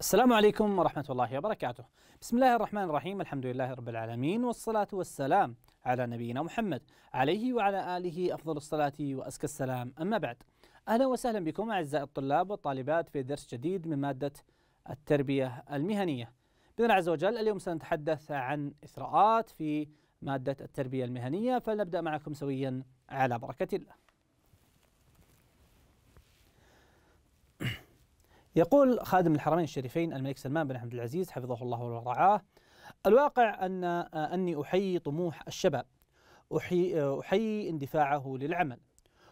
السلام عليكم ورحمة الله وبركاته. بسم الله الرحمن الرحيم، الحمد لله رب العالمين والصلاة والسلام على نبينا محمد، عليه وعلى آله أفضل الصلاة وأزكى السلام، أما بعد. أهلا وسهلا بكم أعزائي الطلاب والطالبات في درس جديد من مادة التربية المهنية. بإذن الله عز وجل اليوم سنتحدث عن إثراءات في مادة التربية المهنية، فلنبدأ معكم سويا على بركة الله. يقول خادم الحرمين الشريفين الملك سلمان بن عبد العزيز حفظه الله ورعاه الواقع أن آه، أني أحيي طموح الشباب أحيي, آه، أحيي اندفاعه للعمل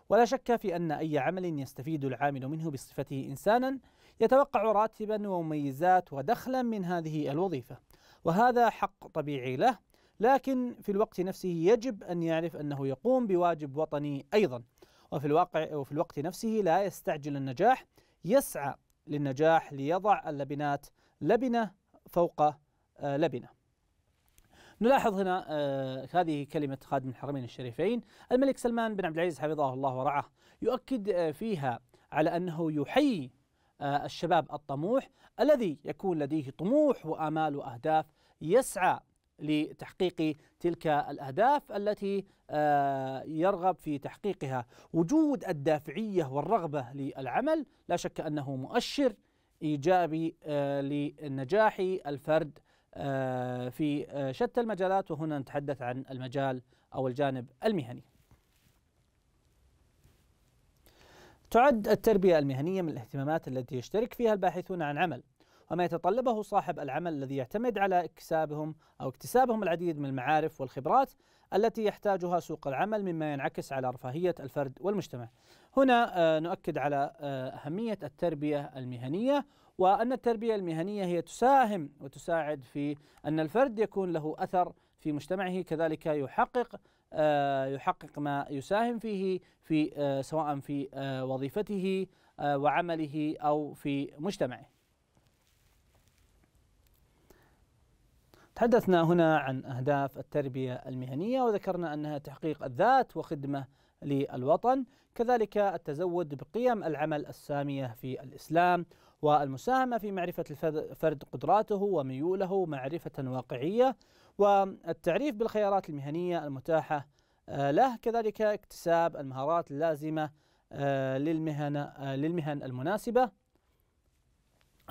ولا شك في أن أي عمل يستفيد العامل منه بصفته إنسانا يتوقع راتبا ومميزات ودخلا من هذه الوظيفة وهذا حق طبيعي له لكن في الوقت نفسه يجب أن يعرف أنه يقوم بواجب وطني أيضا وفي الواقع وفي الوقت نفسه لا يستعجل النجاح يسعى للنجاح ليضع اللبنات لبنة فوق آه، لبنة نلاحظ هنا آه، هذه كلمة خادم الحرمين الشريفين الملك سلمان بن عبد العزيز حفظه الله ورعاه يؤكد آه، فيها على أنه يحيي الشباب الطموح الذي يكون لديه طموح وآمال وأهداف يسعى لتحقيق تلك الاهداف التي آه، يرغب في تحقيقها، وجود الدافعيه والرغبه للعمل لا شك انه مؤشر ايجابي آه، لنجاح الفرد آه، في شتى المجالات وهنا نتحدث عن المجال او الجانب المهني. تعد التربيه المهنيه من الاهتمامات التي يشترك فيها الباحثون عن عمل وما يتطلبه صاحب العمل الذي يعتمد على اكتسابهم أو اكتسابهم العديد من المعارف والخبرات التي يحتاجها سوق العمل مما ينعكس على رفاهية الفرد والمجتمع هنا آه، نؤكد على آه، أهمية التربية المهنية وأن التربية المهنية هي تساهم وتساعد في أن الفرد يكون له أثر في مجتمعه كذلك يحقق آه، يحقق ما يساهم فيه في سواء في وظيفته وعمله أو في مجتمعه تحدثنا هنا عن أهداف التربية المهنية وذكرنا أنها تحقيق الذات وخدمة للوطن كذلك التزود بقيم العمل السامية في الإسلام والمساهمة في معرفة الفرد قدراته وميوله معرفة واقعية والتعريف بالخيارات المهنية المتاحة آه، له كذلك اكتساب المهارات اللازمة آه، للمهن آه، للمهن المناسبة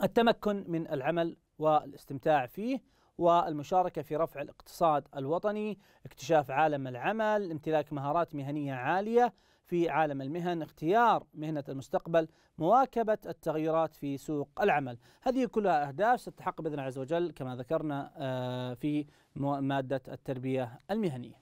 التمكن من العمل والاستمتاع فيه والمشاركة في رفع الاقتصاد الوطني اكتشاف عالم العمل امتلاك مهارات مهنية عالية في عالم المهن اختيار مهنة المستقبل مواكبة التغيرات في سوق العمل هذه كلها أهداف ستتحقق بإذن الله عز وجل كما ذكرنا آه، في مادة التربية المهنية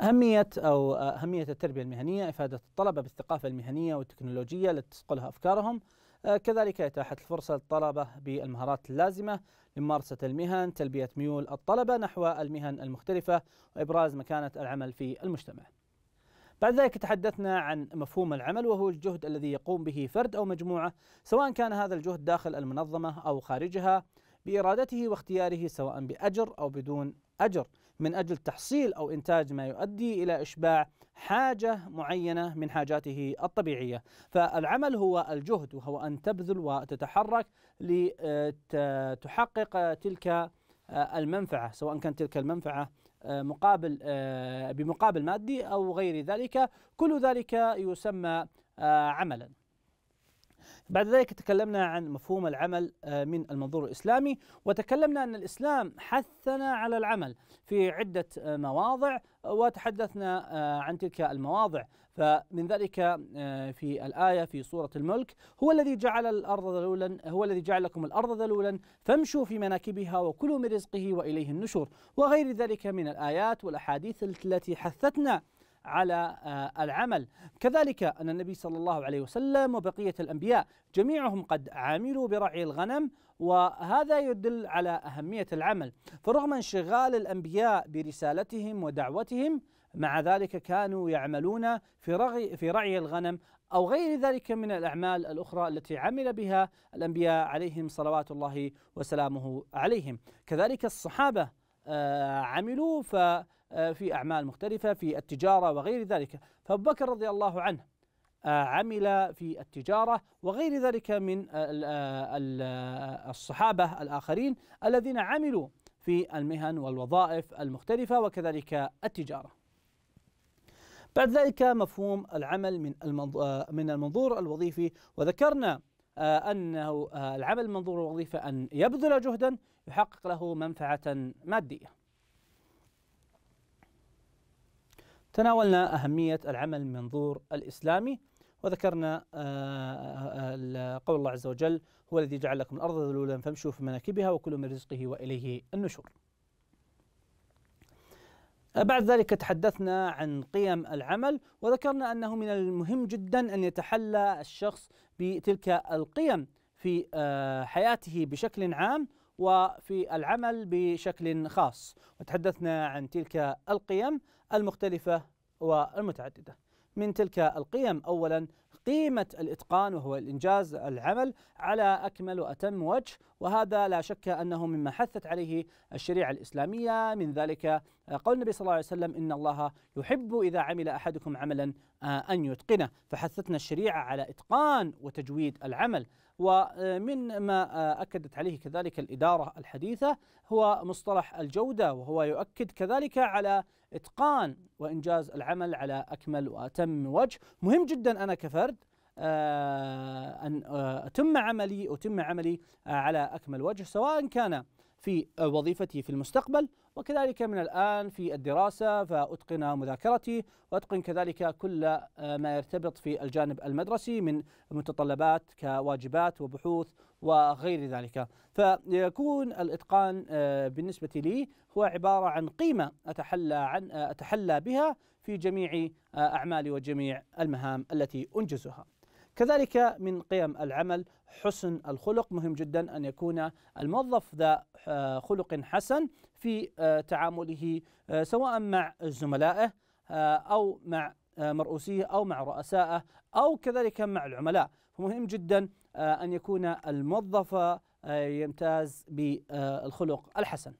أهمية أو آه، أهمية التربية المهنية إفادة الطلبة بالثقافة المهنية والتكنولوجية التي تصقلها أفكارهم آه، كذلك إتاحة الفرصة للطلبة بالمهارات اللازمة لممارسة المهن تلبية ميول الطلبة نحو المهن المختلفة وإبراز مكانة العمل في المجتمع بعد ذلك تحدثنا عن مفهوم العمل وهو الجهد الذي يقوم به فرد أو مجموعة سواء كان هذا الجهد داخل المنظمة أو خارجها بإرادته واختياره سواء بأجر أو بدون أجر من اجل تحصيل او انتاج ما يؤدي الى اشباع حاجه معينه من حاجاته الطبيعيه، فالعمل هو الجهد وهو ان تبذل وتتحرك لتحقق تلك آه، المنفعه، سواء كانت تلك المنفعه آه، مقابل آه، بمقابل مادي او غير ذلك، كل ذلك يسمى عملا. بعد ذلك تكلمنا عن مفهوم العمل آه، من المنظور الاسلامي وتكلمنا ان الاسلام حثنا على العمل في عده آه، مواضع آه، وتحدثنا عن تلك المواضع فمن ذلك في الآية في سورة الملك هو الذي جعل الأرض ذلولا هو الذي جعل لكم الأرض ذلولا فامشوا في مناكبها وكلوا من رزقه وإليه النشور وغير ذلك من الآيات والأحاديث التي حثتنا على آه، العمل كذلك أن النبي صلى الله عليه وسلم وبقية الأنبياء جميعهم قد عاملوا برعي الغنم وهذا يدل على أهمية العمل فرغم انشغال الأنبياء برسالتهم ودعوتهم مع ذلك كانوا يعملون في رعي في رعي الغنم او غير ذلك من الاعمال الاخرى التي عمل بها الانبياء عليهم صلوات الله وسلامه عليهم، كذلك الصحابه آه، عملوا ف آه، في أعمال مختلفة في التجارة وغير ذلك فأبو بكر رضي الله عنه آه، عمل في التجارة وغير ذلك من آه، الصحابة الآخرين الذين عملوا في المهن والوظائف المختلفة وكذلك التجارة بعد ذلك مفهوم العمل من من المنظور الوظيفي وذكرنا أنه العمل من منظور الوظيفة أن يبذل جهدا يحقق له منفعة مادية تناولنا أهمية العمل من منظور الإسلامي وذكرنا آه، آه، آه، قول الله عز وجل هو الذي جعل لكم الأرض ذلولا فامشوا في مناكبها وكل من رزقه وإليه النشور بعد ذلك تحدثنا عن قيم العمل وذكرنا أنه من المهم جدا أن يتحلى الشخص بتلك القيم في حياته بشكل عام وفي العمل بشكل خاص وتحدثنا عن تلك القيم المختلفة والمتعددة من تلك القيم أولا قيمة الإتقان وهو الإنجاز العمل على أكمل وأتم وجه وهذا لا شك أنه مما حثت عليه الشريعة الإسلامية من ذلك قول النبي صلى الله عليه وسلم إن الله يحب إذا عمل أحدكم عملا آه، أن يتقنه فحثتنا الشريعة على إتقان وتجويد العمل ومن ما أكدت عليه كذلك الإدارة الحديثة هو مصطلح الجودة وهو يؤكد كذلك على إتقان وإنجاز العمل على أكمل وأتم وجه مهم جدا أنا كفرد آه، أن آه، أتم عملي أتم عملي على أكمل وجه سواء كان في وظيفتي في المستقبل وكذلك من الآن في الدراسة فأتقن مذاكرتي وأتقن كذلك كل آه، ما يرتبط في الجانب المدرسي من متطلبات كواجبات وبحوث وغير ذلك فيكون الإتقان آه، بالنسبة لي هو عبارة عن قيمة أتحلى, عن آه، أتحلى بها في جميع أعمالي وجميع المهام التي أنجزها كذلك من قيم العمل حسن الخلق مهم جدا ان يكون الموظف ذا آه، خلق حسن في آه، تعامله آه، سواء مع زملائه او مع مرؤوسيه او مع رؤسائه او كذلك مع العملاء فمهم جدا ان يكون الموظف يمتاز بالخلق الحسن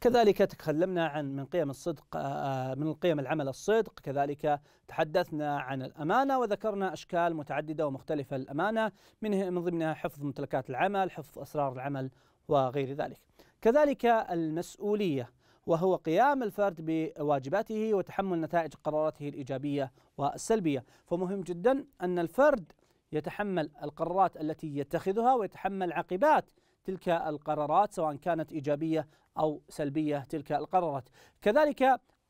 كذلك تكلمنا عن من قيم الصدق آه، آه، من القيم العمل الصدق كذلك تحدثنا عن الأمانة وذكرنا أشكال متعددة ومختلفة للأمانة من ضمنها حفظ ممتلكات العمل حفظ أسرار العمل وغير ذلك كذلك المسؤولية وهو قيام الفرد بواجباته وتحمل نتائج قراراته الإيجابية والسلبية فمهم جدا أن الفرد يتحمل القرارات التي يتخذها ويتحمل عقبات تلك القرارات سواء كانت ايجابيه أو سلبية تلك القرارات كذلك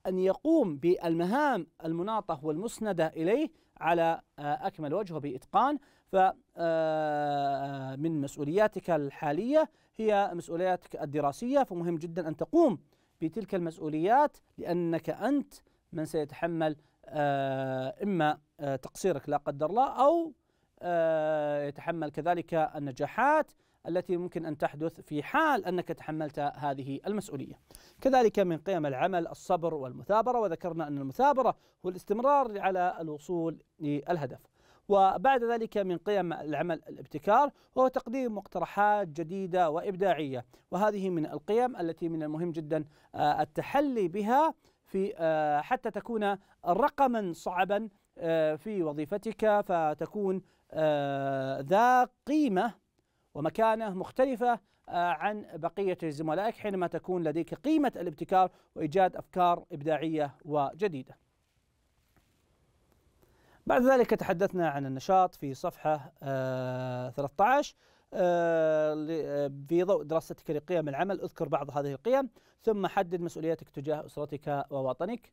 أن يقوم بالمهام المناطة والمسندة إليه على آه، أكمل وجه وبإتقان فمن آه، مسؤولياتك الحالية هي مسؤولياتك الدراسية فمهم جدا أن تقوم بتلك المسؤوليات لأنك أنت من سيتحمل آه، إما تقصيرك لا قدر الله أو يتحمل كذلك النجاحات التي ممكن أن تحدث في حال أنك تحملت هذه المسؤولية كذلك من قيم العمل الصبر والمثابرة وذكرنا أن المثابرة هو الاستمرار على الوصول للهدف وبعد ذلك من قيم العمل الابتكار وهو تقديم مقترحات جديدة وإبداعية وهذه من القيم التي من المهم جدا آه، التحلي بها في آه، حتى تكون رقما صعبا آه، في وظيفتك فتكون ذا قيمه ومكانة مختلفة آه، عن بقية زملائك حينما تكون لديك قيمة الابتكار وإيجاد أفكار إبداعية وجديدة بعد ذلك تحدثنا عن النشاط في صفحة 13 آه، آه، في ضوء دراستك لقيم العمل اذكر بعض هذه القيم ثم حدد مسؤوليتك تجاه أسرتك ووطنك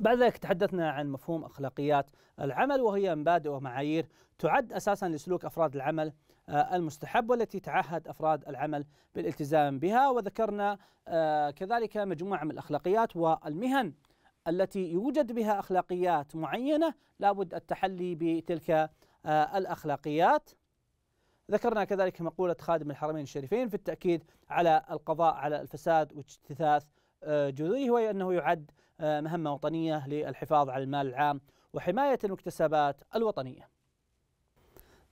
بعد ذلك تحدثنا عن مفهوم أخلاقيات العمل وهي مبادئ ومعايير تعد أساسا لسلوك أفراد العمل آه، المستحب والتي تعهد افراد العمل بالالتزام بها وذكرنا آه، كذلك مجموعه من الاخلاقيات والمهن التي يوجد بها اخلاقيات معينه لابد التحلي بتلك آه، الاخلاقيات ذكرنا كذلك مقولة خادم الحرمين الشريفين في التأكيد على القضاء على الفساد واجتثاث جذوره وهي أنه يعد مهمة وطنية للحفاظ على المال العام وحماية المكتسبات الوطنية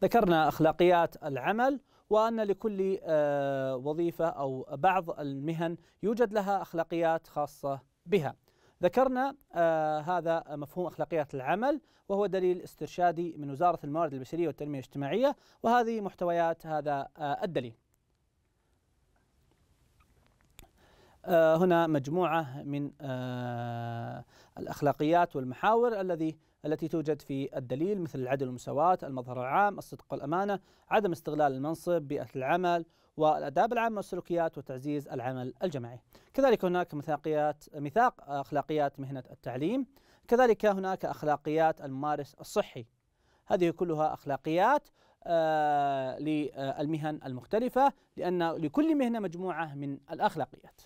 ذكرنا أخلاقيات العمل وأن لكل آه، وظيفة أو بعض المهن يوجد لها أخلاقيات خاصة بها ذكرنا آه، هذا مفهوم اخلاقيات العمل وهو دليل استرشادي من وزاره الموارد البشريه والتنميه الاجتماعيه وهذه محتويات هذا آه، الدليل. هنا مجموعه من الاخلاقيات والمحاور الذي التي توجد في الدليل مثل العدل والمساواة، المظهر العام، الصدق والأمانة، عدم استغلال المنصب، بيئة العمل، والآداب العامة والسلوكيات وتعزيز العمل الجماعي. كذلك هناك ميثاقيات ميثاق أخلاقيات مهنة التعليم، كذلك هناك أخلاقيات الممارس الصحي. هذه كلها أخلاقيات آه، للمهن المختلفة لأن لكل مهنة مجموعة من الأخلاقيات.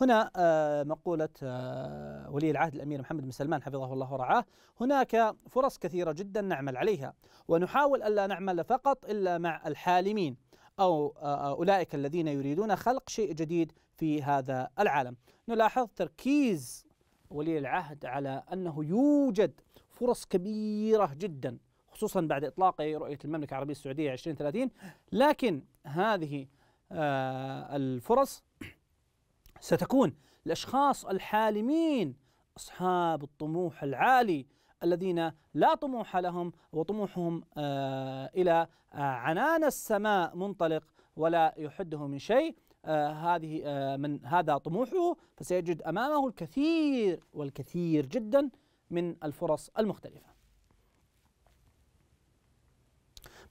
هنا آه، مقولة آه، ولي العهد الأمير محمد بن سلمان حفظه الله ورعاه هناك فرص كثيرة جدا نعمل عليها ونحاول ألا نعمل فقط إلا مع الحالمين أو آه، أولئك الذين يريدون خلق شيء جديد في هذا العالم نلاحظ تركيز ولي العهد على أنه يوجد فرص كبيرة جدا خصوصا بعد إطلاق رؤية المملكة العربية السعودية 2030 لكن هذه الفرص ستكون الأشخاص الحالمين أصحاب الطموح العالي الذين لا طموح لهم وطموحهم آه، إلى آه، عنان السماء منطلق ولا يحده من شيء آه، هذه من هذا طموحه فسيجد أمامه الكثير والكثير جدا من الفرص المختلفة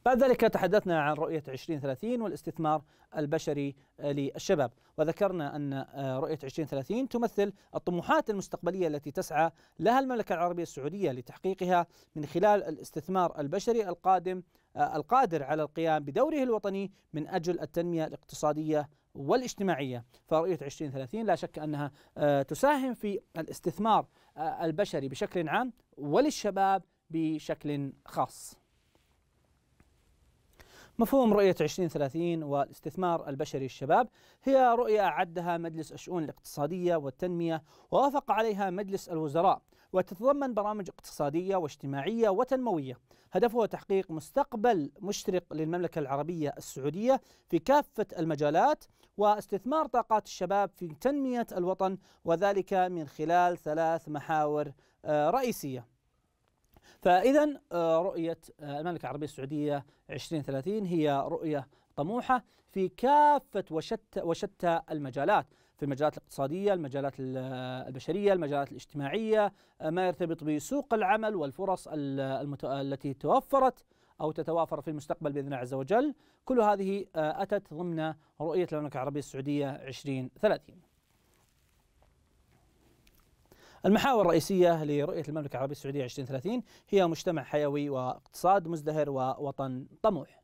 بعد ذلك تحدثنا عن رؤية 2030 والاستثمار البشري للشباب وذكرنا أن آه، رؤية 2030 تمثل الطموحات المستقبلية التي تسعى لها المملكة العربية السعودية لتحقيقها من خلال الاستثمار البشري القادم آه، القادر على القيام بدوره الوطني من أجل التنمية الاقتصادية والاجتماعية فرؤية 2030 لا شك أنها آه، تساهم في الاستثمار البشري بشكل عام وللشباب بشكل خاص مفهوم رؤية 2030 والاستثمار البشري الشباب هي رؤية أعدها مجلس الشؤون الاقتصادية والتنمية ووافق عليها مجلس الوزراء وتتضمن برامج اقتصادية واجتماعية وتنموية هدفها تحقيق مستقبل مشرق للمملكة العربية السعودية في كافة المجالات واستثمار طاقات الشباب في تنمية الوطن وذلك من خلال ثلاث محاور آه، رئيسية فإذا آه، رؤية آه، المملكة العربية السعودية 2030 هي رؤية طموحة في كافة وشتى وشتى المجالات في المجالات الاقتصادية، المجالات آه، البشرية، المجالات الاجتماعية، ما يرتبط بسوق العمل والفرص التي توفرت أو تتوافر في المستقبل بإذن الله عز وجل كل هذه أتت ضمن رؤية المملكة العربية السعودية 2030 المحاور الرئيسية لرؤية المملكة العربية السعودية 2030 هي مجتمع حيوي واقتصاد مزدهر ووطن طموح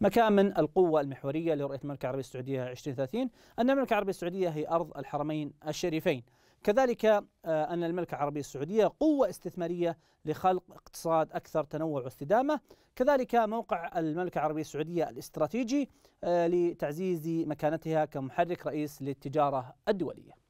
مكامن القوة المحورية لرؤية المملكة العربية السعودية 2030 أن المملكة العربية السعودية هي أرض الحرمين الشريفين كذلك آه، أن المملكة العربية السعودية قوة استثمارية لخلق اقتصاد أكثر تنوع واستدامة كذلك موقع المملكة العربية السعودية الاستراتيجي آه، لتعزيز مكانتها كمحرك رئيس للتجارة الدولية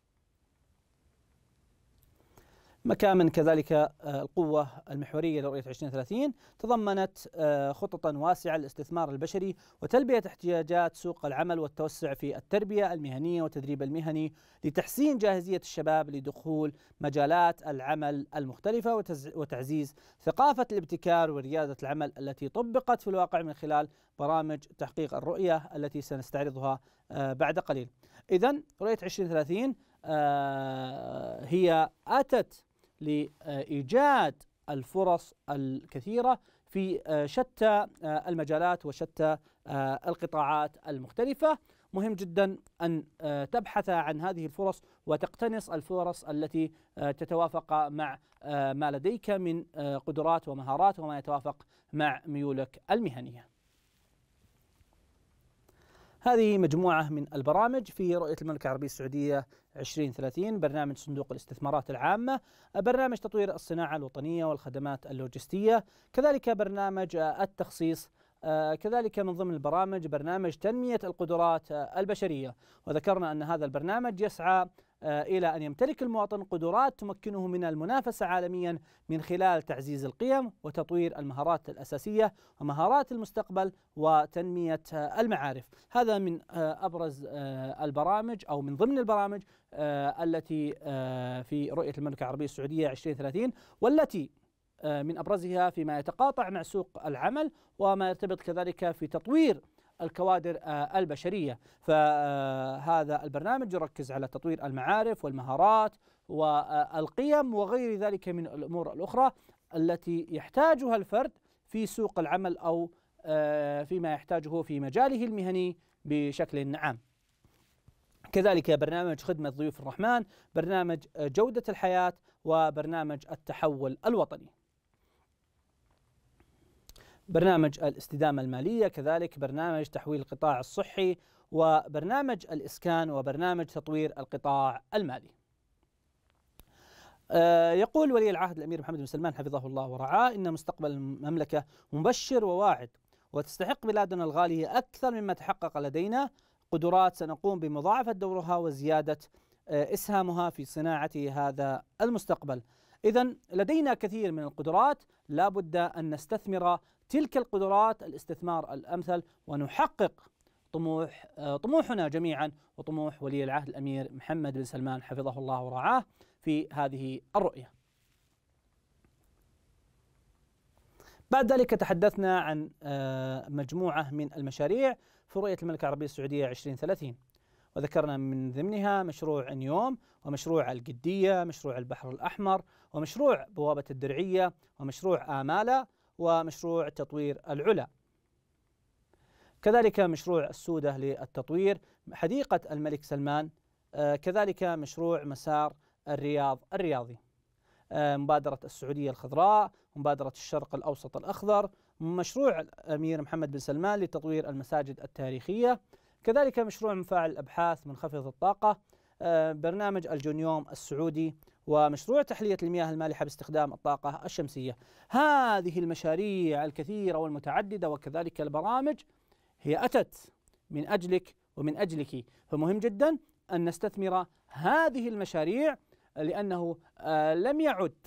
مكامن كذلك آه، القوة المحورية لرؤية 2030 تضمنت آه، خططا واسعة للاستثمار البشري وتلبية احتياجات سوق العمل والتوسع في التربية المهنية والتدريب المهني لتحسين جاهزية الشباب لدخول مجالات العمل المختلفة وتعزيز ثقافة الابتكار وريادة العمل التي طبقت في الواقع من خلال برامج تحقيق الرؤية التي سنستعرضها آه، بعد قليل إذا رؤية 2030 هي أتت لإيجاد الفرص الكثيرة في آه، شتى آه، المجالات وشتى آه، القطاعات المختلفة مهم جدا أن تبحث عن هذه الفرص وتقتنص الفرص التي تتوافق مع ما لديك من قدرات ومهارات وما يتوافق مع ميولك المهنيه هذه مجموعة من البرامج في رؤية المملكة العربية السعودية 2030 برنامج صندوق الاستثمارات العامة برنامج تطوير الصناعة الوطنية والخدمات اللوجستية كذلك برنامج آه، التخصيص آه، كذلك من ضمن البرامج برنامج تنمية القدرات آه، البشرية وذكرنا أن هذا البرنامج يسعى آه، إلى أن يمتلك المواطن قدرات تمكنه من المنافسة عالميا من خلال تعزيز القيم وتطوير المهارات الأساسية ومهارات المستقبل وتنمية آه، المعارف هذا من آه، أبرز البرامج أو من ضمن البرامج التي في رؤية المملكة العربية السعودية 2030 والتي من أبرزها فيما يتقاطع مع سوق العمل وما يرتبط كذلك في تطوير الكوادر آه، البشرية فهذا البرنامج يركز على تطوير المعارف والمهارات والقيم وغير ذلك من الأمور الأخرى التي يحتاجها الفرد في سوق العمل أو آه، فيما يحتاجه في مجاله المهني بشكل عام كذلك برنامج خدمة ضيوف الرحمن برنامج جودة الحياة وبرنامج التحول الوطني برنامج الاستدامة المالية كذلك برنامج تحويل القطاع الصحي وبرنامج الإسكان وبرنامج تطوير القطاع المالي آه، يقول ولي العهد الأمير محمد بن سلمان حفظه الله ورعاه إن مستقبل المملكة مبشر وواعد وتستحق بلادنا الغالية أكثر مما تحقق لدينا قدرات سنقوم بمضاعفة دورها وزيادة آه، إسهامها في صناعة هذا المستقبل إذا لدينا كثير من القدرات لا بد أن نستثمر تلك القدرات الاستثمار الامثل ونحقق طموح آه، طموحنا جميعا وطموح ولي العهد الامير محمد بن سلمان حفظه الله ورعاه في هذه الرؤيه. بعد ذلك تحدثنا عن آه، مجموعه من المشاريع في رؤيه المملكه العربيه السعوديه 2030 وذكرنا من ضمنها مشروع نيوم ومشروع القديه، مشروع البحر الاحمر ومشروع بوابه الدرعيه ومشروع اماله ومشروع تطوير العلا كذلك مشروع السودة للتطوير حديقة الملك سلمان آه، كذلك مشروع مسار الرياض الرياضي آه، مبادرة السعودية الخضراء مبادرة الشرق الأوسط الأخضر مشروع الأمير محمد بن سلمان لتطوير المساجد التاريخية كذلك مشروع مفاعل الأبحاث منخفض الطاقة آه، برنامج الجونيوم السعودي ومشروع تحلية المياه المالحة باستخدام الطاقة الشمسية هذه المشاريع الكثيرة والمتعددة وكذلك البرامج هي أتت من أجلك ومن أجلك فمهم جدا أن نستثمر هذه المشاريع لأنه آه، لم يعد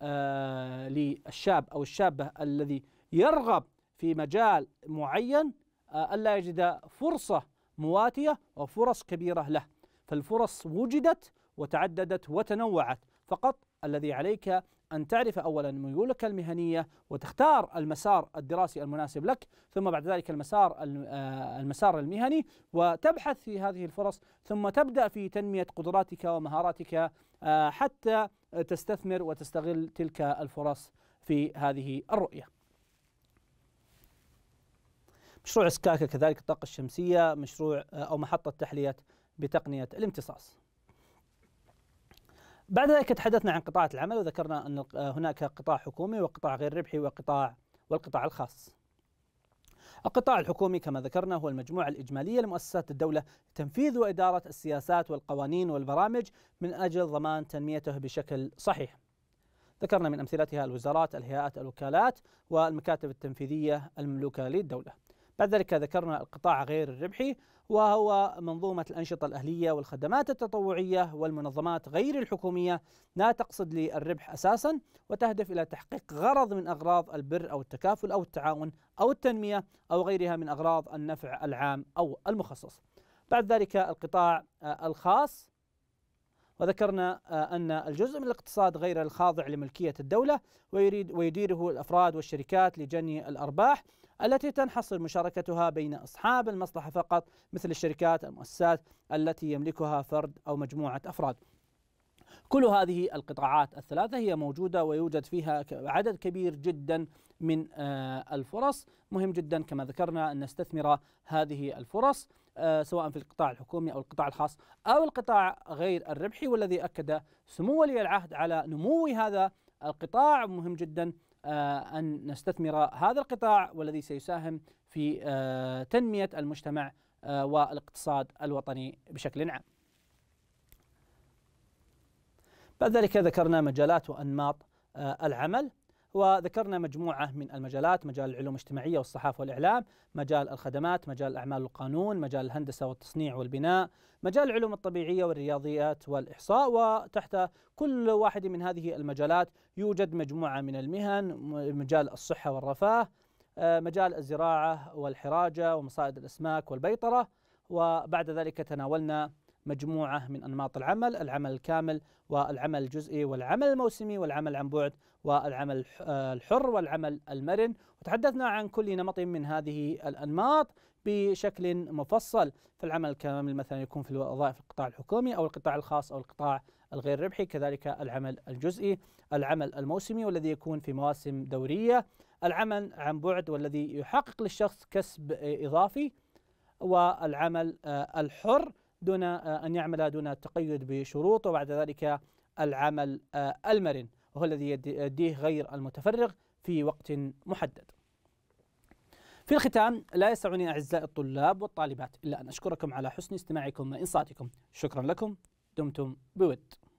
آه، للشاب أو الشابة الذي يرغب في مجال معين ألا آه، يجد فرصة مواتية وفرص كبيرة له فالفرص وجدت وتعددت وتنوعت فقط الذي عليك أن تعرف أولا ميولك المهنية وتختار المسار الدراسي المناسب لك ثم بعد ذلك المسار آه، المسار المهني وتبحث في هذه الفرص ثم تبدأ في تنمية قدراتك ومهاراتك آه، حتى تستثمر وتستغل تلك الفرص في هذه الرؤية مشروع سكاكا كذلك الطاقة الشمسية مشروع آه، أو محطة تحلية بتقنية الامتصاص بعد ذلك تحدثنا عن قطاعات العمل وذكرنا أن آه، هناك قطاع حكومي وقطاع غير ربحي وقطاع والقطاع الخاص القطاع الحكومي كما ذكرنا هو المجموعة الإجمالية لمؤسسات الدولة لتنفيذ وإدارة السياسات والقوانين والبرامج من أجل ضمان تنميته بشكل صحيح ذكرنا من أمثلتها الوزارات الهيئات الوكالات والمكاتب التنفيذية المملوكة للدولة بعد ذلك ذكرنا القطاع غير الربحي وهو منظومة الأنشطة الأهلية والخدمات التطوعية والمنظمات غير الحكومية لا تقصد للربح أساسا وتهدف إلى تحقيق غرض من أغراض البر أو التكافل أو التعاون أو التنمية أو غيرها من أغراض النفع العام أو المخصص بعد ذلك القطاع آه، الخاص وذكرنا آه، أن الجزء من الاقتصاد غير الخاضع لملكية الدولة ويريد ويديره الأفراد والشركات لجني الأرباح التي تنحصر مشاركتها بين أصحاب المصلحة فقط مثل الشركات المؤسسات التي يملكها فرد أو مجموعة أفراد كل هذه القطاعات الثلاثة هي موجودة ويوجد فيها عدد كبير جدا من آه، الفرص مهم جدا كما ذكرنا أن نستثمر هذه الفرص آه، سواء في القطاع الحكومي أو القطاع الخاص أو القطاع غير الربحي والذي أكد سمو ولي العهد على نمو هذا القطاع مهم جدا آه، أن نستثمر هذا القطاع والذي سيساهم في آه، تنمية المجتمع والاقتصاد الوطني بشكل عام بعد ذلك ذكرنا مجالات وأنماط العمل وذكرنا مجموعة من المجالات مجال العلوم الاجتماعية والصحافة والإعلام مجال الخدمات مجال الاعمال والقانون مجال الهندسة والتصنيع والبناء مجال العلوم الطبيعية والرياضيات والإحصاء وتحت كل واحد من هذه المجالات يوجد مجموعة من المهن مجال الصحة والرفاه آه، مجال الزراعة والحراجة ومصائد الأسماك والبيطرة وبعد ذلك تناولنا مجموعة من أنماط العمل العمل الكامل والعمل الجزئي والعمل الموسمي والعمل عن بعد والعمل آه، الحر والعمل المرن وتحدثنا عن كل نمط من هذه الأنماط بشكل مفصل فالعمل الكامل مثلا يكون في الوظائف القطاع الحكومي أو القطاع الخاص أو القطاع الغير ربحي كذلك العمل الجزئي العمل الموسمي والذي يكون في مواسم دورية العمل عن بعد والذي يحقق للشخص كسب إضافي والعمل آه، الحر دون آه، أن يعمل دون التقيد بشروط وبعد ذلك العمل آه، المرن وهو الذي يديه غير المتفرغ في وقت محدد في الختام لا يسعني أعزائي الطلاب والطالبات إلا أن أشكركم على حسن استماعكم وإنصاتكم شكرا لكم دمتم بود